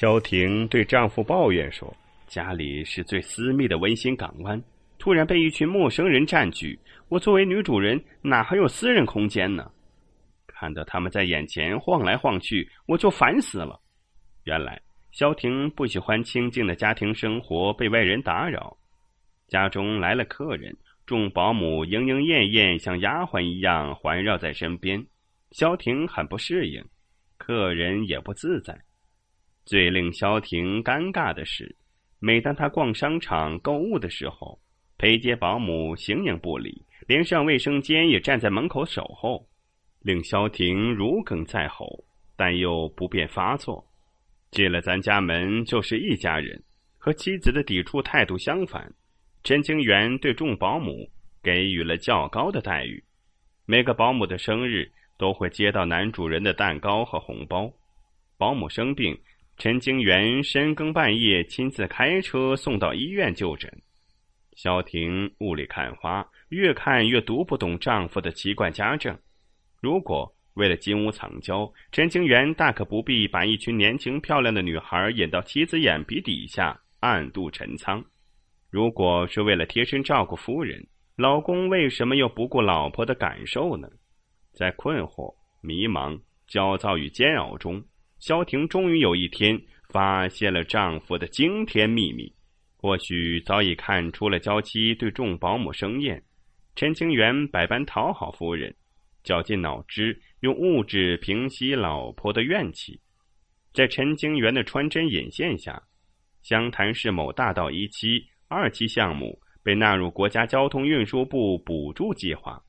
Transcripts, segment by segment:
萧婷对丈夫抱怨说：“家里是最私密的温馨港湾，突然被一群陌生人占据，我作为女主人哪还有私人空间呢？看到他们在眼前晃来晃去，我就烦死了。原来萧婷不喜欢清静的家庭生活，被外人打扰。家中来了客人，众保姆莺莺燕燕像丫鬟一样环绕在身边，萧婷很不适应，客人也不自在。”最令萧婷尴尬的是，每当她逛商场购物的时候，陪接保姆形影不离，连上卫生间也站在门口守候，令萧婷如鲠在喉，但又不便发作。进了咱家门就是一家人，和妻子的抵触态度相反，陈清源对众保姆给予了较高的待遇，每个保姆的生日都会接到男主人的蛋糕和红包，保姆生病。陈经元深更半夜亲自开车送到医院就诊，萧婷雾里看花，越看越读不懂丈夫的奇怪家政。如果为了金屋藏娇，陈清源大可不必把一群年轻漂亮的女孩引到妻子眼皮底下暗度陈仓；如果是为了贴身照顾夫人，老公为什么又不顾老婆的感受呢？在困惑、迷茫、焦躁与煎熬中。萧婷终于有一天发现了丈夫的惊天秘密，或许早已看出了娇妻对众保姆生厌。陈清源百般讨好夫人，绞尽脑汁用物质平息老婆的怨气。在陈清源的穿针引线下，湘潭市某大道一期、二期项目被纳入国家交通运输部补助计划。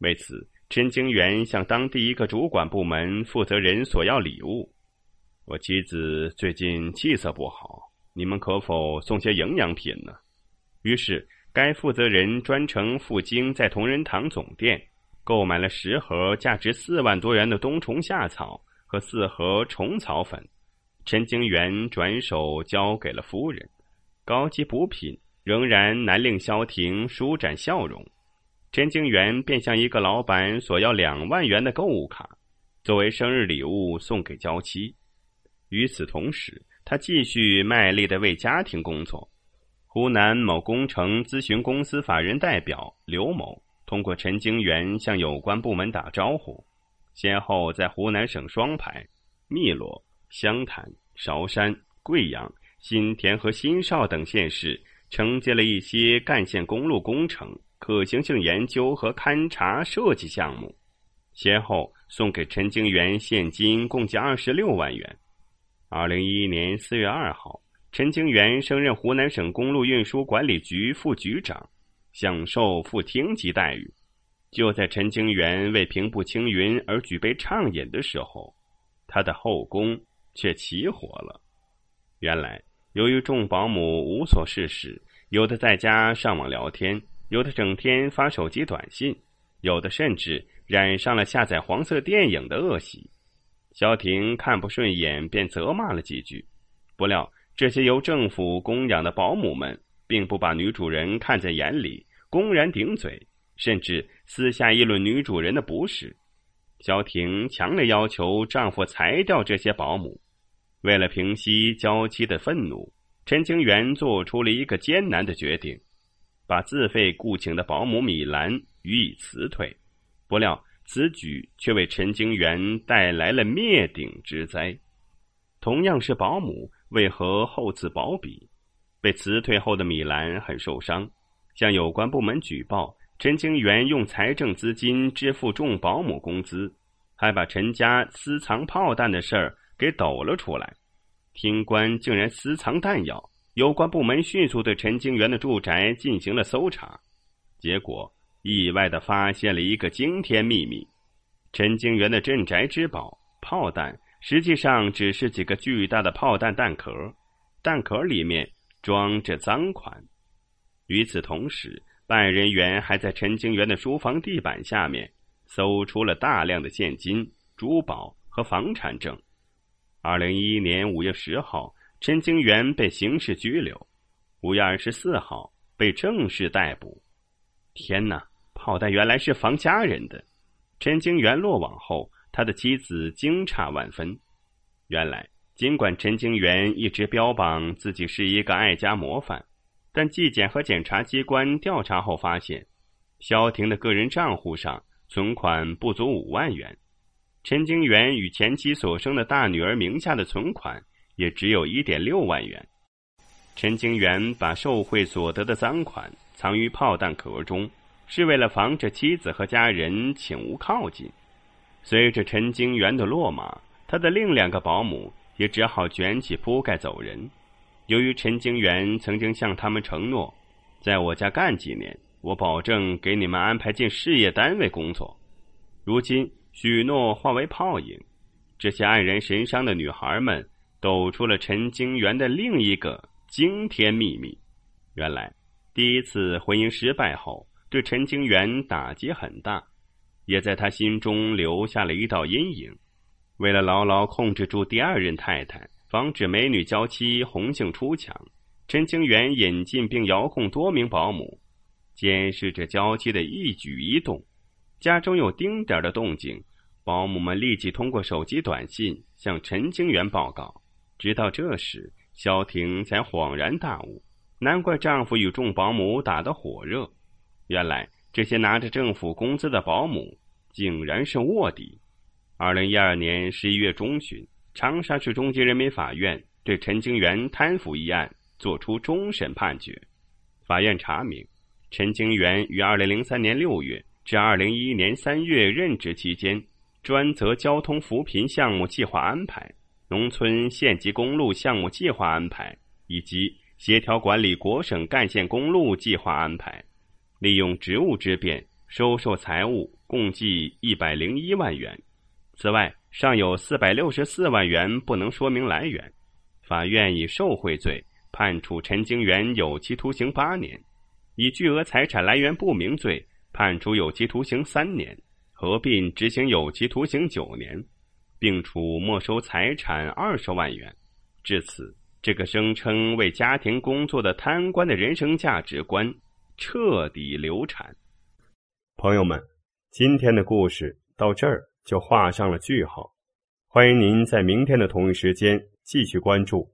为此，陈清源向当地一个主管部门负责人索要礼物。我妻子最近气色不好，你们可否送些营养品呢？于是，该负责人专程赴京，在同仁堂总店购买了十盒价值四万多元的冬虫夏草和四盒虫草粉。陈经元转手交给了夫人。高级补品仍然难令萧婷舒展笑容，陈经元便向一个老板索要两万元的购物卡，作为生日礼物送给娇妻。与此同时，他继续卖力的为家庭工作。湖南某工程咨询公司法人代表刘某，通过陈经元向有关部门打招呼，先后在湖南省双牌、汨罗、湘潭、韶山、贵阳、新田和新邵等县市承接了一些干线公路工程可行性研究和勘察设计项目，先后送给陈经元现金共计二十六万元。二零一一年四月二号，陈清源升任湖南省公路运输管理局副局长，享受副厅级待遇。就在陈清源为平步青云而举杯畅饮的时候，他的后宫却起火了。原来，由于众保姆无所事事，有的在家上网聊天，有的整天发手机短信，有的甚至染上了下载黄色电影的恶习。萧婷看不顺眼，便责骂了几句，不料这些由政府供养的保姆们，并不把女主人看在眼里，公然顶嘴，甚至私下议论女主人的不是。萧婷强烈要求丈夫裁掉这些保姆。为了平息娇妻的愤怒，陈清源做出了一个艰难的决定，把自费雇请的保姆米兰予以辞退。不料。此举却为陈经元带来了灭顶之灾。同样是保姆，为何厚此薄彼？被辞退后的米兰很受伤，向有关部门举报陈经元用财政资金支付众保姆工资，还把陈家私藏炮弹的事儿给抖了出来。厅官竟然私藏弹药，有关部门迅速对陈经元的住宅进行了搜查，结果。意外的发现了一个惊天秘密：陈经元的镇宅之宝炮弹，实际上只是几个巨大的炮弹弹壳，弹壳里面装着赃款。与此同时，办案人员还在陈经元的书房地板下面搜出了大量的现金、珠宝和房产证。二零一一年五月十号，陈经元被刑事拘留；五月二十四号，被正式逮捕。天哪！炮弹原来是防家人的。陈经元落网后，他的妻子惊诧万分。原来，尽管陈经元一直标榜自己是一个爱家模范，但纪检和检察机关调查后发现，肖婷的个人账户上存款不足五万元，陈经元与前妻所生的大女儿名下的存款也只有一点六万元。陈经元把受贿所得的赃款藏于炮弹壳中。是为了防止妻子和家人，请勿靠近。随着陈经元的落马，他的另两个保姆也只好卷起铺盖走人。由于陈经元曾经向他们承诺，在我家干几年，我保证给你们安排进事业单位工作。如今许诺化为泡影，这些黯然神伤的女孩们抖出了陈经元的另一个惊天秘密：原来，第一次婚姻失败后。对陈清源打击很大，也在他心中留下了一道阴影。为了牢牢控制住第二任太太，防止美女娇妻红杏出墙，陈清源引进并遥控多名保姆，监视着娇妻的一举一动。家中有丁点的动静，保姆们立即通过手机短信向陈清源报告。直到这时，萧婷才恍然大悟，难怪丈夫与众保姆打得火热。原来这些拿着政府工资的保姆竟然是卧底。二零一二年十一月中旬，长沙市中级人民法院对陈清元贪腐一案作出终审判决。法院查明，陈清元于二零零三年六月至二零一一年三月任职期间，专责交通扶贫项目计划安排、农村县级公路项目计划安排以及协调管理国省干线公路计划安排。利用职务之便收受财物共计一百零一万元，此外尚有四百六十四万元不能说明来源。法院以受贿罪判处陈经元有期徒刑八年，以巨额财产来源不明罪判处有期徒刑三年，合并执行有期徒刑九年，并处没收财产二十万元。至此，这个声称为家庭工作的贪官的人生价值观。彻底流产。朋友们，今天的故事到这儿就画上了句号。欢迎您在明天的同一时间继续关注。